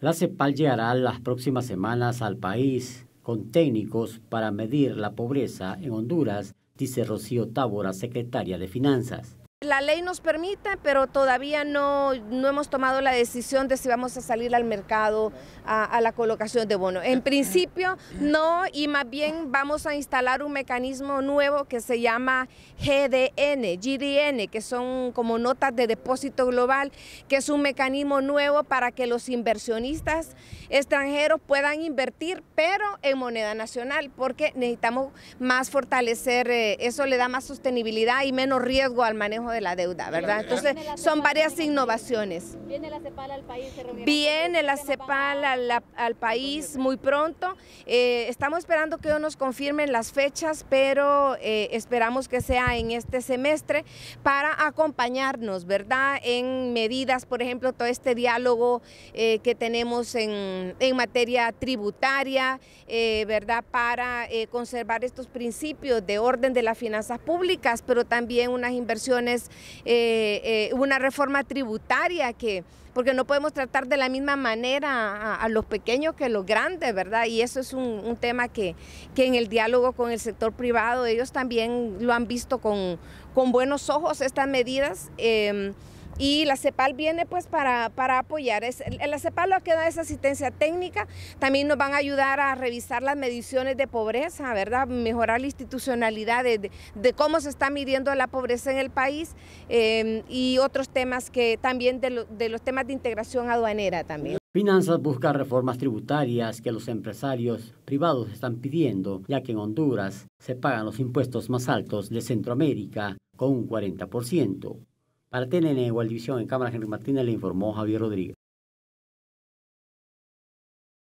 La CEPAL llegará las próximas semanas al país con técnicos para medir la pobreza en Honduras, dice Rocío Tábora, secretaria de Finanzas. La ley nos permite, pero todavía no, no hemos tomado la decisión de si vamos a salir al mercado a, la colocación de bono. En principio no, y más bien vamos a instalar un mecanismo nuevo que se llama GDN, GDN, que son como notas de depósito global, que es un mecanismo nuevo para que los inversionistas extranjeros puedan invertir, pero en moneda nacional, porque necesitamos más fortalecer, eh, eso le da más sostenibilidad y menos riesgo al manejo de la deuda, ¿verdad? Entonces, son varias innovaciones. Viene la CEPAL al país. Viene la CEPAL al, país muy pronto. Eh, estamos esperando que nos confirmen las fechas, pero eh, esperamos que sea en este semestre para acompañarnos, ¿verdad? En medidas, por ejemplo, todo este diálogo eh, que tenemos en materia tributaria, ¿verdad? Para conservar estos principios de orden de las finanzas públicas, pero también unas inversiones eh, eh, una reforma tributaria que porque no podemos tratar de la misma manera a, los pequeños que a los grandes, ¿verdad? Y eso es un, tema que, que, en el diálogo con el sector privado ellos también lo han visto con, con buenos ojos estas medidas. Em, y la CEPAL viene pues para, apoyar. Es, la CEPAL lo que da esa asistencia técnica, también nos van a ayudar a revisar las mediciones de pobreza, ¿verdad? Mejorar la institucionalidad de, cómo se está midiendo la pobreza en el país eh, y otros temas que también de, de los temas de integración aduanera también. Finanzas busca reformas tributarias que los empresarios privados están pidiendo, ya que en Honduras se pagan los impuestos más altos de Centroamérica con un 40%. Para TNN, Igual División, en cámara Henry Martínez, le informó Javier Rodríguez.